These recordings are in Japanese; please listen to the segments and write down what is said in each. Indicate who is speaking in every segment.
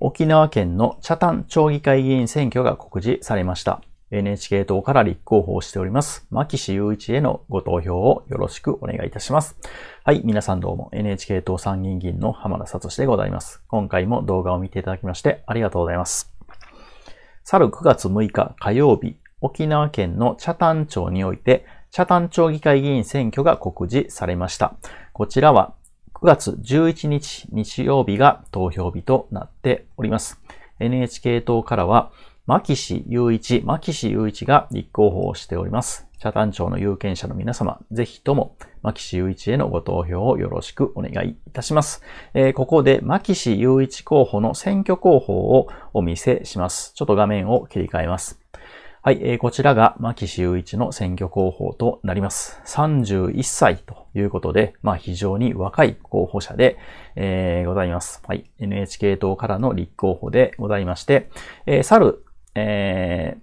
Speaker 1: 沖縄県の北谷町議会議員選挙が告示されました。NHK 党から立候補をしております、牧志雄一へのご投票をよろしくお願いいたします。はい、皆さんどうも NHK 党参議院議員の浜田聡でございます。今回も動画を見ていただきましてありがとうございます。去る9月6日火曜日、沖縄県の北谷町において、北谷町議会議員選挙が告示されました。こちらは9月11日日曜日が投票日となっております。NHK 党からは、牧師雄一、牧師雄一が立候補をしております。社団長の有権者の皆様、ぜひとも、牧師雄一へのご投票をよろしくお願いいたします。えー、ここで、牧師雄一候補の選挙候補をお見せします。ちょっと画面を切り替えます。はい、えー、こちらが牧修一の選挙候補となります。31歳ということで、まあ、非常に若い候補者で、えー、ございます。はい、NHK 党からの立候補でございまして、えー、去る、え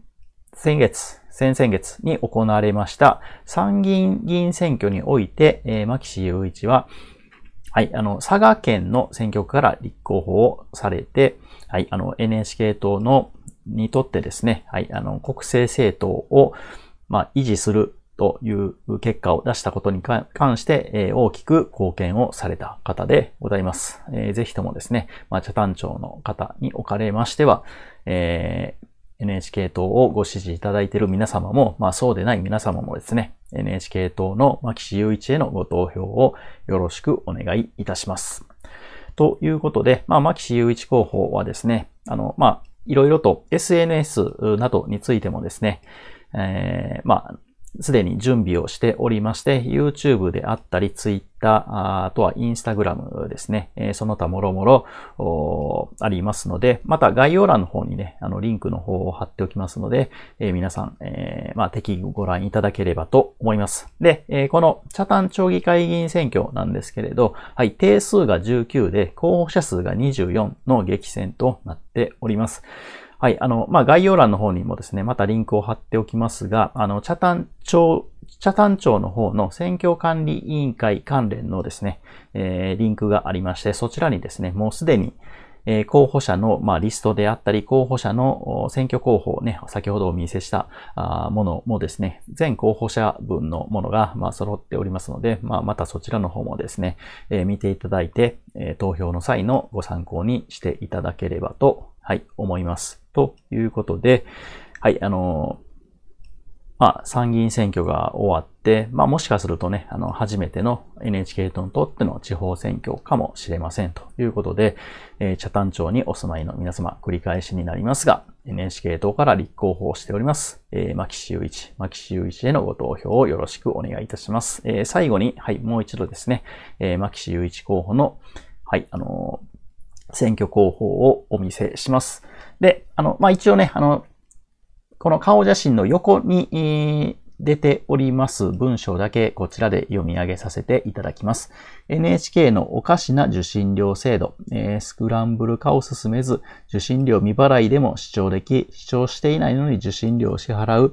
Speaker 1: ー、先月、先々月に行われました参議院議員選挙において、えー、牧志雄一は、はい、あの、佐賀県の選挙区から立候補をされて、はい、あの、NHK 党の、にとってですね、はい、あの、国政政党を、まあ、維持するという結果を出したことに関して、えー、大きく貢献をされた方でございます。えー、ぜひともですね、まあ、茶炭町の方におかれましては、えー NHK 党をご支持いただいている皆様も、まあそうでない皆様もですね、NHK 党の岸雄一へのご投票をよろしくお願いいたします。ということで、まあ、牧志雄一候補はですね、あの、まあ、いろいろと SNS などについてもですね、えー、まあ、すでに準備をしておりまして、YouTube であったり、Twitter、あとは Instagram ですね、えその他もろもろありますので、また概要欄の方にね、あのリンクの方を貼っておきますので、え皆さん、えまあ、適宜ご覧いただければと思います。で、えこの茶炭町議会議員選挙なんですけれど、はい、定数が19で候補者数が24の激戦となっております。はい、あの、まあ、概要欄の方にもですね、またリンクを貼っておきますが、あの、茶炭町、茶炭町の方の選挙管理委員会関連のですね、えー、リンクがありまして、そちらにですね、もうすでに、えー、候補者の、まあ、リストであったり、候補者の選挙候補をね、先ほどお見せしたあものもですね、全候補者分のものが、まあ、揃っておりますので、まあ、またそちらの方もですね、えー、見ていただいて、えー、投票の際のご参考にしていただければとはい、思います。ということで、はい、あの、まあ、参議院選挙が終わって、まあ、もしかするとね、あの、初めての NHK 党にとっての地方選挙かもしれませんということで、えー、茶谷町にお住まいの皆様、繰り返しになりますが、NHK 党から立候補をしております、えー、牧雄一、牧雄一へのご投票をよろしくお願いいたします。えー、最後に、はい、もう一度ですね、えー、牧雄一候補の、はい、あのー選挙広報をお見せします。で、あの、まあ、一応ね、あの、この顔写真の横に、出ております文章だけこちらで読み上げさせていただきます。NHK のおかしな受信料制度、えー、スクランブル化を進めず、受信料未払いでも主張でき、主張していないのに受信料を支払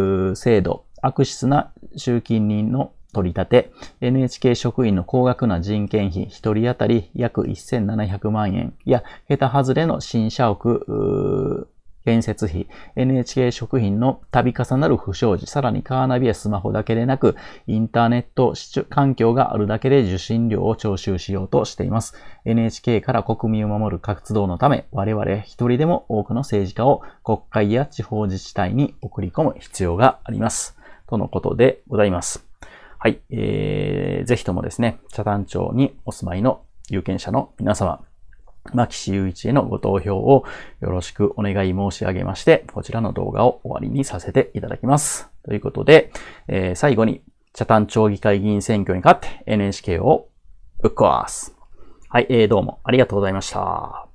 Speaker 1: う制度、悪質な集金人の取り立て、NHK 職員の高額な人件費1人当たり約1700万円や、下手外れの新社屋、建設費、NHK 食品の度重なる不祥事、さらにカーナビやスマホだけでなく、インターネット環境があるだけで受信料を徴収しようとしています。NHK から国民を守る活動のため、我々一人でも多くの政治家を国会や地方自治体に送り込む必要があります。とのことでございます。はい、えー、ぜひともですね、茶谷町にお住まいの有権者の皆様、牧師雄一へのご投票をよろしくお願い申し上げまして、こちらの動画を終わりにさせていただきます。ということで、えー、最後に、茶谷町議会議員選挙に勝って NHK をぶっ壊す。はい、えー、どうもありがとうございました。